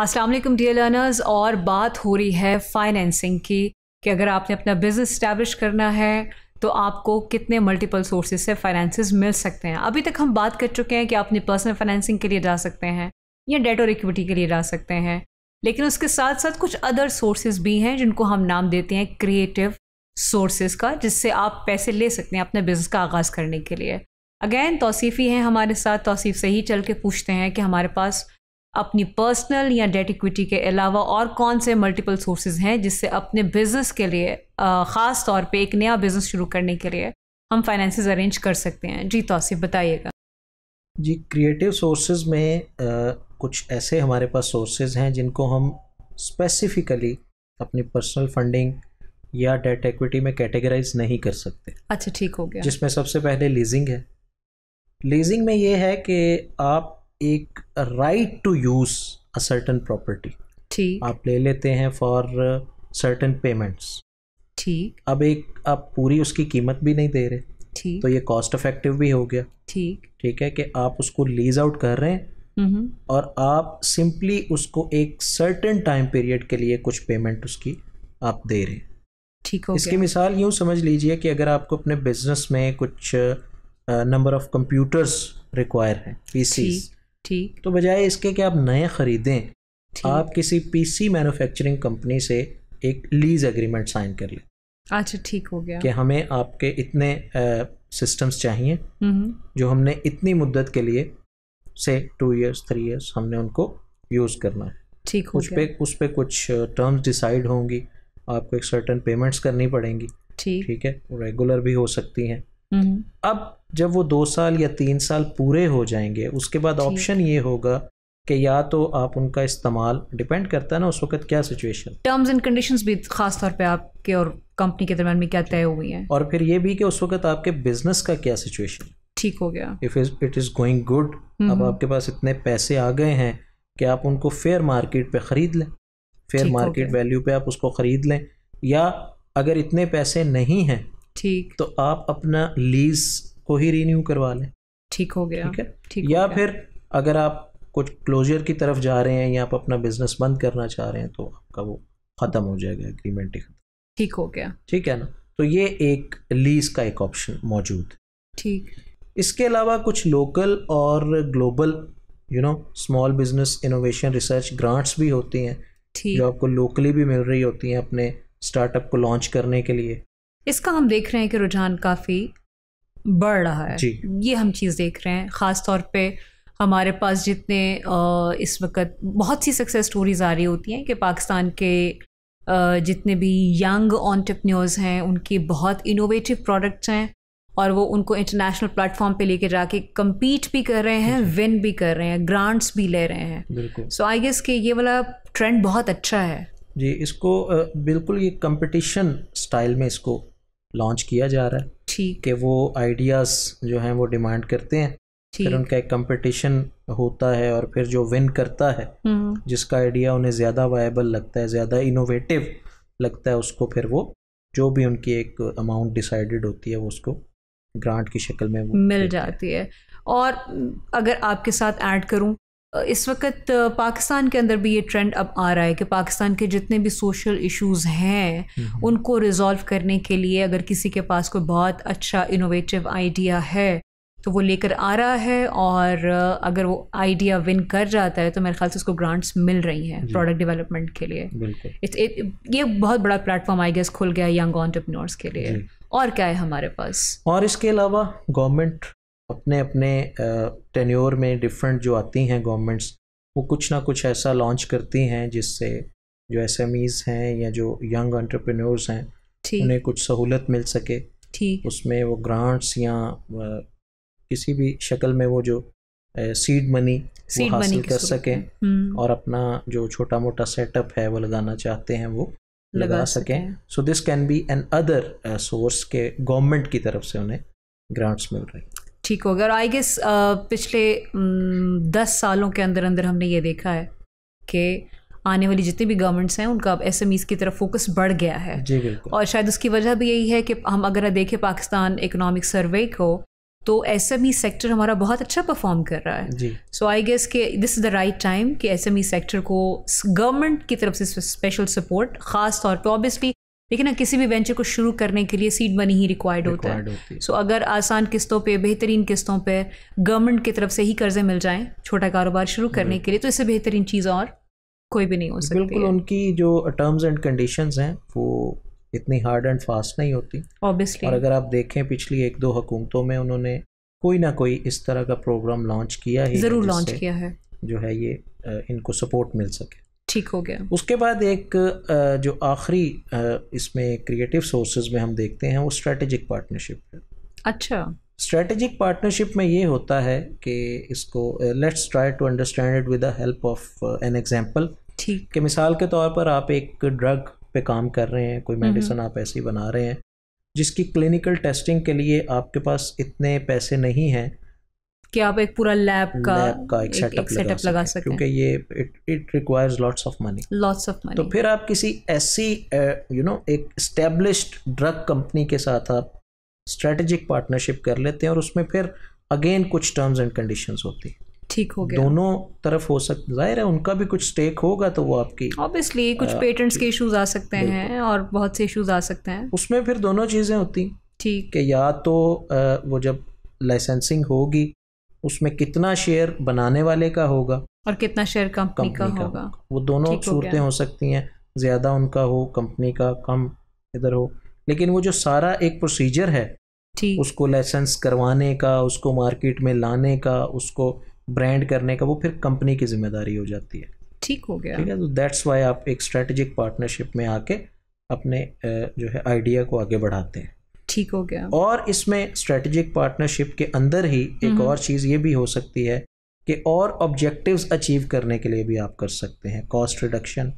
Aslam dear learners और बात हो रही है फाइनेंसिंग की कि अगर आपने अपना बिज़नेस इस्टेब्लिश करना है तो आपको कितने मल्टीपल सोर्सेज से फाइनेंसेस मिल सकते हैं अभी तक हम बात कर चुके हैं कि आप अपनी पर्सनल फाइनेंसिंग के लिए जा सकते हैं या डेट और इक्विटी के लिए जा सकते हैं लेकिन उसके साथ साथ कुछ अदर सोर्सेज भी हैं जिनको हम नाम देते हैं क्रिएटिव सोर्सेज का जिससे आप पैसे ले सकते हैं अपने बिज़नेस का आगाज़ करने के लिए अगैन तोसीफ़ी हैं हमारे साथ तोसीफ़ से ही चल के पूछते हैं कि हमारे पास अपनी पर्सनल या डेट इक्विटी के अलावा और कौन से मल्टीपल सोर्सेज हैं जिससे अपने बिजनेस के लिए ख़ास तौर पे एक नया बिजनेस शुरू करने के लिए हम फाइनेंस अरेंज कर सकते हैं जी तो बताइएगा जी क्रिएटिव सोर्सेज में आ, कुछ ऐसे हमारे पास सोर्सेज हैं जिनको हम स्पेसिफिकली अपनी पर्सनल फंडिंग या डेट इक्विटी में कैटेगराइज नहीं कर सकते अच्छा ठीक हो गया जिसमें सबसे पहले लीजिंग है लीजिंग में ये है कि आप एक right to use a certain property ठीक आप ले लेते हैं फॉर सर्टन पेमेंट्स ठीक अब एक आप पूरी उसकी कीमत भी नहीं दे रहे ठीक तो ये कॉस्ट इफेक्टिव भी हो गया ठीक ठीक है कि आप उसको लीज आउट कर रहे हैं हम्म। और आप सिंपली उसको एक सर्टेन टाइम पीरियड के लिए कुछ पेमेंट उसकी आप दे रहे हैं ठीक हो इसकी मिसाल यूँ समझ लीजिए कि अगर आपको अपने बिजनेस में कुछ नंबर ऑफ कंप्यूटर्स रिक्वायर हैं पीसीस ठीक तो बजाय इसके कि आप नए ख़रीदें आप किसी पीसी मैन्युफैक्चरिंग कंपनी से एक लीज एग्रीमेंट साइन कर लें अच्छा ठीक हो गया कि हमें आपके इतने सिस्टम्स चाहिए हम्म। जो हमने इतनी मुद्दत के लिए से टू इयर्स थ्री इयर्स हमने उनको यूज़ करना है ठीक हो उस पर उस पर कुछ टर्म्स डिसाइड होंगी आपको एक सर्टन पेमेंट्स करनी पड़ेंगी ठीक ठीक है रेगुलर भी हो सकती हैं हम्म। अब जब वो दो साल या तीन साल पूरे हो जाएंगे उसके बाद ऑप्शन ये होगा कि या तो आप उनका इस्तेमाल डिपेंड करता है ना उस वक्त क्या सिचुएशन टर्म्स एंड कंडीशंस भी खास तौर पे आपके और कंपनी के दरमियान में क्या तय हुई है और फिर ये भी कि उस वक्त आपके बिजनेस का क्या सिचुएशन ठीक हो गया if it is going good अब हम्म। आपके पास इतने पैसे आ गए हैं कि आप उनको फेयर मार्केट पे खरीद लें फेयर मार्केट वैल्यू पे आप उसको खरीद लें या अगर इतने पैसे नहीं हैं ठीक तो आप अपना लीज को ही रिन्यू करवा लें ठीक हो गया ठीक है ठीक या फिर अगर आप कुछ क्लोजर की तरफ जा रहे हैं या आप अपना बिजनेस बंद करना चाह रहे हैं तो आपका वो ख़त्म हो जाएगा एग्रीमेंट ठीक हो गया ठीक है ना तो ये एक लीज का एक ऑप्शन मौजूद ठीक इसके अलावा कुछ लोकल और global you know small business innovation research grants भी होती हैं जो आपको लोकली भी मिल रही होती हैं अपने स्टार्टअप को लॉन्च करने के लिए इसका हम देख रहे हैं कि रुझान काफ़ी बढ़ रहा है ये हम चीज़ देख रहे हैं ख़ास तौर पे हमारे पास जितने इस वक्त बहुत सी सक्सेस स्टोरीज आ रही होती हैं कि पाकिस्तान के जितने भी यंग ऑन्टरप्रन्योर्स हैं उनके बहुत इनोवेटिव प्रोडक्ट्स हैं और वो उनको इंटरनेशनल प्लेटफॉर्म पे लेके जाके कम्पीट भी कर रहे हैं विन भी कर रहे हैं ग्रांट्स भी ले रहे हैं सो आई गेस कि ये वाला ट्रेंड बहुत अच्छा है जी इसको बिल्कुल ये कंपटीशन स्टाइल में इसको लॉन्च किया जा रहा है ठीक कि वो आइडियाज़ जो हैं वो डिमांड करते हैं फिर उनका एक कंपटीशन होता है और फिर जो विन करता है हम्म। जिसका आइडिया उन्हें ज़्यादा वायबल लगता है ज़्यादा इनोवेटिव लगता है उसको फिर वो जो भी उनकी एक अमाउंट डिसाइडेड होती है वो उसको ग्रांट की शक्ल में मिल जाती है और अगर आपके साथ ऐड करूं इस वक्त पाकिस्तान के अंदर भी ये ट्रेंड अब आ रहा है कि पाकिस्तान के जितने भी सोशल इश्यूज हैं उनको रिजॉल्व करने के लिए अगर किसी के पास कोई बहुत अच्छा इनोवेटिव आइडिया है तो वो लेकर आ रहा है और अगर वो आइडिया विन कर जाता है तो मेरे ख्याल से उसको ग्रांट्स मिल रही हैं प्रोडक्ट डेवलपमेंट के लिए इट्स ये बहुत बड़ा प्लेटफॉर्म आई गेस खुल गया यंग ऑन्टरप्रनोर्स के लिए और क्या है हमारे पास और इसके अलावा गवर्नमेंट अपने अपने टेन्योर में डिफरेंट जो आती हैं गवर्नमेंट्स वो कुछ ना कुछ ऐसा लॉन्च करती हैं जिससे जो एस हैं या जो यंग एंटरप्रेन्योर्स हैं उन्हें कुछ सहूलत मिल सके ठीक उसमें वो ग्रांट्स या किसी भी शक्ल में वो जो सीड मनी सीड वो हासिल कर सकें हम्म। और अपना जो छोटा मोटा सेटअप है वो लगाना चाहते हैं वो लगा, लगा सकें so this can be another source के गवर्नमेंट की तरफ से उन्हें ग्रांट्स मिल रही ठीक हो गया और आई गेस uh, पिछले mm, दस सालों के अंदर अंदर हमने ये देखा है कि आने वाली जितनी भी गवर्नमेंट्स हैं उनका अब एस एम की तरफ फोकस बढ़ गया है और शायद उसकी वजह भी यही है कि हम अगर देखें पाकिस्तान इकोनॉमिक सर्वे को तो एस एम ई सेक्टर हमारा बहुत अच्छा परफॉर्म कर रहा है सो आई गेस के this is the right time कि एस एम ई सेक्टर को गवर्नमेंट की तरफ से स्पेशल सपोर्ट ख़ास तौर पर ऑब्वियसली लेकिन ना किसी भी वेंचर को शुरू करने के लिए सीड मनी ही रिक्वायर्ड होता है सो so, अगर आसान किस्तों पे बेहतरीन किस्तों पे गवर्नमेंट की तरफ से ही कर्जे मिल जाएं छोटा कारोबार शुरू करने के लिए तो इससे बेहतरीन चीज़ और कोई भी नहीं हो सकती बिल्कुल उनकी जो टर्म्स एंड कंडीशन हैं वो इतनी हार्ड एंड फास्ट नहीं होती ऑब्वियसली और अगर आप देखें पिछली एक दो हुकूमतों में उन्होंने कोई ना कोई इस तरह का प्रोग्राम लॉन्च किया है ज़रूर लॉन्च किया है जो है ये इनको सपोर्ट मिल सके ठीक हो गया उसके बाद एक जो आखिरी इसमें क्रिएटिव सोर्सेज में हम देखते हैं वो स्ट्रेटेजिक पार्टनरशिप है अच्छा स्ट्रेटेजिक पार्टनरशिप में ये होता है कि इसको let's try to understand it with the help of an example ठीक कि मिसाल के तौर पर आप एक ड्रग पे काम कर रहे हैं कोई मेडिसिन हम्म। आप ऐसी बना रहे हैं जिसकी क्लिनिकल टेस्टिंग के लिए आपके पास इतने पैसे नहीं हैं कि आप एक पूरा लैब का का एक सेटअप लगा, लगा, लगा सकते क्योंकि ये it requires lots of money lots of money तो फिर आप किसी ऐसी यू नो एक एस्टेब्लिश्ड ड्रग कंपनी के साथ आप स्ट्रेटेजिक पार्टनरशिप कर लेते हैं और उसमें फिर अगेन कुछ टर्म्स एंड कंडीशंस होती हैं ठीक हो गया दोनों तरफ हो सकता जाहिर है उनका भी कुछ स्टेक होगा तो वो आपकी ऑब्वियसली कुछ पेटेंट्स के इश्यूज आ सकते हैं और बहुत से इश्यूज आ सकते हैं उसमें फिर दोनों चीज़ें होती ठीक है या तो आ, वो जब लाइसेंसिंग होगी उसमें कितना शेयर बनाने वाले का होगा और कितना शेयर कंपनी का, का होगा वो दोनों सूरतें हो सकती हैं ज़्यादा उनका हो कंपनी का कम इधर हो लेकिन वो जो सारा एक प्रोसीजर है उसको लाइसेंस करवाने का उसको मार्केट में लाने का उसको ब्रांड करने का वो फिर कंपनी की जिम्मेदारी हो जाती है ठीक हो गया ठीक है तो दैट्स वाई आप एक स्ट्रेटेजिक पार्टनरशिप में आके अपने जो है आइडिया को आगे बढ़ाते हैं ठीक हो गया और इसमें स्ट्रेटेजिक पार्टनरशिप के अंदर ही एक हम्म। और चीज़ ये भी हो सकती है कि और ऑब्जेक्टिव्स अचीव करने के लिए भी आप कर सकते हैं कॉस्ट रिडक्शन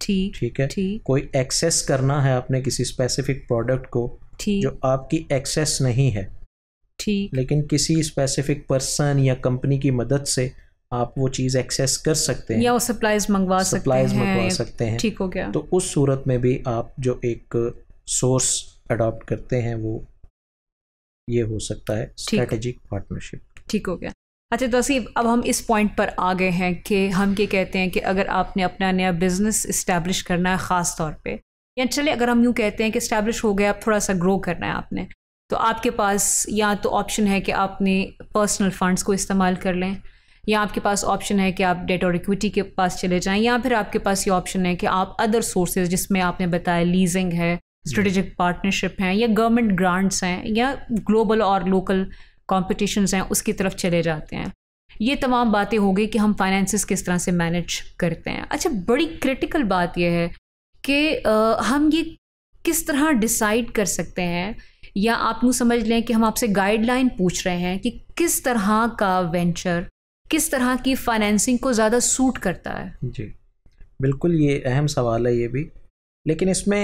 ठीक ठीक है ठीक कोई एक्सेस करना है आपने किसी स्पेसिफिक प्रोडक्ट को जो आपकी एक्सेस नहीं है ठीक लेकिन किसी स्पेसिफिक पर्सन या कंपनी की मदद से आप वो चीज एक्सेस कर सकते हैं या वो सप्लाइज मंगवा सप्लाइज मंगवा सकते हैं ठीक हो गया तो उस सूरत में भी आप जो एक सोर्स अडॉप्ट करते हैं वो ये हो सकता है स्ट्रेटेजिक पार्टनरशिप ठीक हो गया अच्छा तो अब हम इस पॉइंट पर आ गए हैं कि हम ये कहते हैं कि अगर आपने अपना नया बिजनेस इस्टेब्लिश करना है ख़ास तौर पे या चले अगर हम यूँ कहते हैं कि इस्टेब्लिश हो गया थोड़ा सा ग्रो करना है आपने तो आपके पास या तो ऑप्शन है कि आपने पर्सनल फंड्स को इस्तेमाल कर लें या आपके पास ऑप्शन है कि आप डेट और इक्विटी के पास चले जाएं या फिर आपके पास ये ऑप्शन है कि आप अदर सोर्सेज जिसमें आपने बताया लीजिंग है स्ट्रेटेजिक पार्टनरशिप हैं या गवर्नमेंट ग्रांट्स हैं या ग्लोबल और लोकल कॉम्पिटिशन्स हैं उसकी तरफ चले जाते हैं ये तमाम बातें हो गई कि हम फाइनेंसिस किस तरह से मैनेज करते हैं अच्छा बड़ी क्रिटिकल बात यह है कि हम ये किस तरह डिसाइड कर सकते हैं या आप यूँ समझ लें कि हम आपसे गाइडलाइन पूछ रहे हैं कि किस तरह का वेंचर किस तरह की फाइनेंसिंग को ज़्यादा सूट करता है जी बिल्कुल ये अहम सवाल है ये भी लेकिन इसमें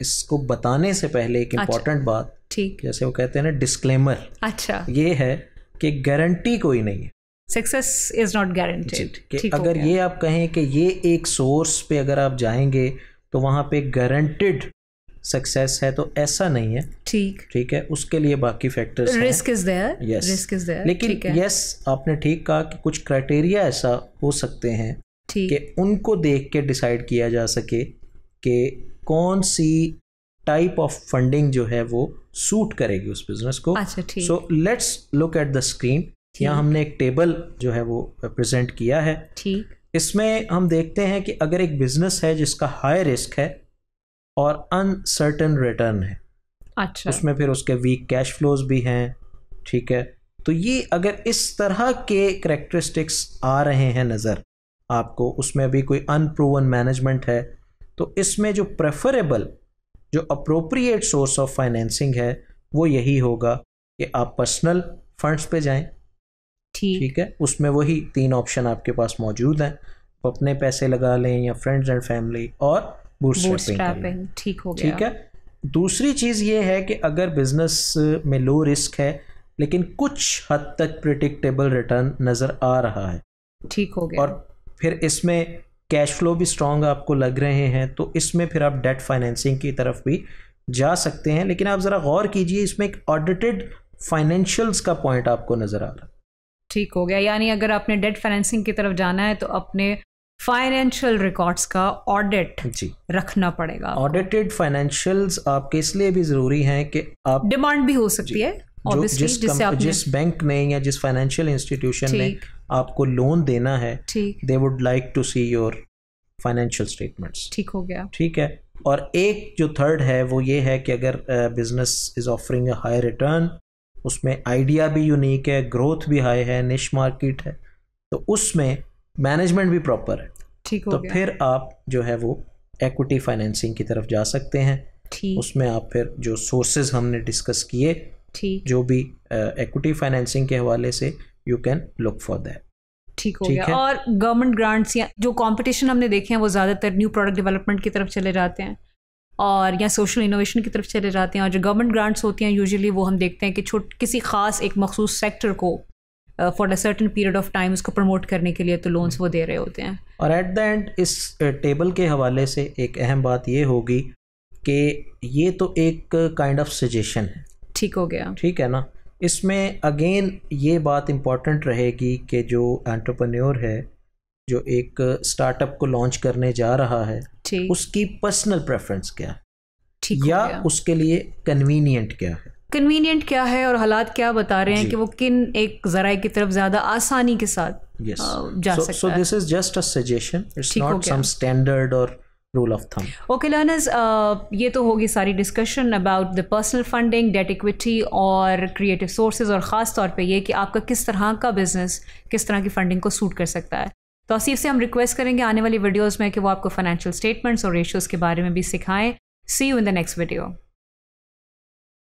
इसको बताने से पहले एक इम्पॉर्टेंट अच्छा, बात ठीक जैसे वो कहते हैं ना डिस्क्लेमर अच्छा ये है कि गारंटी कोई नहीं है सक्सेस इज नॉट गारंटेड अगर ये आप कहें कि ये एक सोर्स पे अगर आप जाएंगे तो वहाँ पे गारंटेड सक्सेस है तो ऐसा नहीं है ठीक ठीक है उसके लिए बाकी factors risk is there yes risk is there लेकिन यस yes, आपने ठीक कहा कि कुछ क्राइटेरिया ऐसा हो सकते हैं कि उनको देख के डिसाइड किया जा सके कि कौन सी टाइप ऑफ फंडिंग जो है वो सूट करेगी उस बिजनेस को so let's look at the screen यहाँ हमने एक टेबल जो है वो प्रेजेंट किया है ठीक इसमें हम देखते हैं कि अगर एक बिजनेस है जिसका हाई रिस्क है और अनसर्टन रिटर्न है अच्छा उसमें फिर उसके वीक कैश फ्लोज भी हैं ठीक है तो ये अगर इस तरह के करेक्टरिस्टिक्स आ रहे हैं नज़र आपको उसमें भी कोई अनप्रूवन मैनेजमेंट है तो इसमें जो प्रेफरेबल जो अप्रोप्रिएट सोर्स ऑफ फाइनेंसिंग है वो यही होगा कि आप पर्सनल फंड्स पे जाएं ठीक है उसमें वही तीन ऑप्शन आपके पास मौजूद हैं अपने पैसे लगा लें या फ्रेंड्स एंड फैमिली और बूटस्ट्रैपिंग ठीक हो गया ठीक है दूसरी चीज़ ये है कि अगर बिजनेस में लो रिस्क है लेकिन कुछ हद तक प्रिडिक्टेबल रिटर्न नज़र आ रहा है ठीक हो गया और फिर इसमें कैश फ्लो भी स्ट्रांग आपको लग रहे हैं तो इसमें फिर आप डेट फाइनेंसिंग की तरफ भी जा सकते हैं लेकिन आप ज़रा गौर कीजिए इसमें एक ऑडिटेड फाइनेंशियल्स का पॉइंट आपको नज़र आ रहा है ठीक हो गया यानी अगर आपने डेट फाइनेंसिंग की तरफ जाना है तो अपने फाइनेंशियल रिकॉर्ड्स का ऑडिट जी रखना पड़ेगा ऑडिटेड फाइनेंशियल्स आपके इसलिए भी ज़रूरी हैं कि आप डिमांड भी हो सकती है जिस जिस बैंक ने या जिस फाइनेंशियल इंस्टीट्यूशन ने आपको लोन देना है they would like to see your financial statements ठीक हो गया ठीक है और एक जो थर्ड है वो ये है कि अगर business is offering a high return उसमें आइडिया भी यूनिक है ग्रोथ भी हाई है निश मार्केट है तो उसमें मैनेजमेंट भी प्रॉपर है ठीक तो गया। फिर आप जो है वो एक्विटी फाइनेंसिंग की तरफ जा सकते हैं उसमें आप फिर जो सोर्सेज हमने डिस्कस किए जो भी एक्विटी फाइनेंसिंग के हवाले से you can look for that ठीक हो गया और गवर्नमेंट ग्रांट्स या जो कंपटीशन हमने देखे हैं वो ज़्यादातर न्यू प्रोडक्ट डेवलपमेंट की तरफ चले जाते हैं और या सोशल इनोवेशन की तरफ चले जाते हैं और जो गवर्नमेंट ग्रांट्स होती हैं यूजुअली वो हम देखते हैं कि छोट किसी ख़ास एक मखसूस सेक्टर को for a certain period of time उसको प्रमोट करने के लिए तो लोन्स वो दे रहे होते हैं और एट द एंड इस टेबल uh, के हवाले से एक अहम बात ये होगी कि ये तो एक काइंड ऑफ सजेशन है ठीक हो गया ठीक है ना इसमें अगेन ये बात इम्पॉर्टेंट रहेगी कि जो एंटरप्रेन्योर है जो एक स्टार्टअप को लॉन्च करने जा रहा है उसकी पर्सनल प्रेफरेंस क्या है ठीक या उसके लिए कन्वीनियंट क्या है कन्वीनियंट क्या है और हालात क्या बता रहे हैं कि वो किन एक जराए की तरफ ज़्यादा आसानी के साथ जा सकता है so this is just a suggestion it's not some standard और rule of thumb okay learners ये तो होगी सारी discussion about the personal funding debt equity और क्रिएटिव सोर्सेज और ख़ास तौर पे ये कि आपका किस तरह का बिजनेस किस तरह की फंडिंग को सूट कर सकता है तो तोसीफ से हम रिक्वेस्ट करेंगे आने वाली वीडियोज़ में कि वो आपको फाइनेंशियल स्टेटमेंट्स और रेशियोज़ के बारे में भी सिखाएं see you in the next video